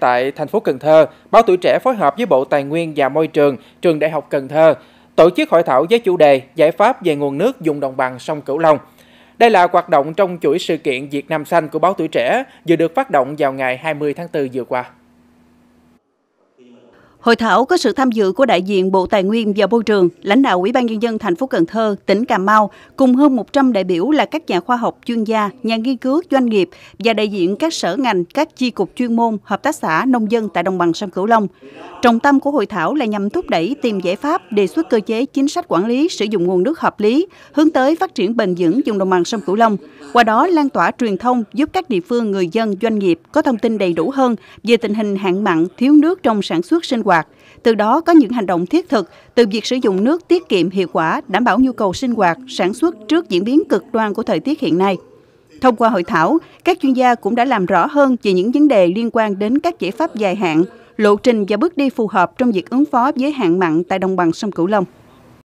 tại thành phố Cần Thơ, Báo Tuổi Trẻ phối hợp với Bộ Tài nguyên và Môi trường, Trường Đại học Cần Thơ tổ chức hội thảo với chủ đề Giải pháp về nguồn nước dùng đồng bằng sông Cửu Long. Đây là hoạt động trong chuỗi sự kiện Việt Nam Xanh của Báo Tuổi Trẻ vừa được phát động vào ngày 20 tháng 4 vừa qua. Hội thảo có sự tham dự của đại diện Bộ Tài nguyên và Môi trường, lãnh đạo Ủy ban nhân dân thành phố Cần Thơ, tỉnh Cà Mau cùng hơn 100 đại biểu là các nhà khoa học, chuyên gia, nhà nghiên cứu, doanh nghiệp và đại diện các sở ngành, các chi cục chuyên môn, hợp tác xã nông dân tại đồng bằng sông Cửu Long. Trọng tâm của hội thảo là nhằm thúc đẩy tìm giải pháp đề xuất cơ chế chính sách quản lý sử dụng nguồn nước hợp lý, hướng tới phát triển bền vững vùng đồng bằng sông Cửu Long. Qua đó lan tỏa truyền thông giúp các địa phương, người dân, doanh nghiệp có thông tin đầy đủ hơn về tình hình hạn mặn, thiếu nước trong sản xuất sinh hoạt hoạt. Từ đó có những hành động thiết thực từ việc sử dụng nước tiết kiệm hiệu quả, đảm bảo nhu cầu sinh hoạt, sản xuất trước diễn biến cực đoan của thời tiết hiện nay. Thông qua hội thảo, các chuyên gia cũng đã làm rõ hơn về những vấn đề liên quan đến các giải pháp dài hạn, lộ trình và bước đi phù hợp trong việc ứng phó với hạn mặn tại đồng bằng sông Cửu Long.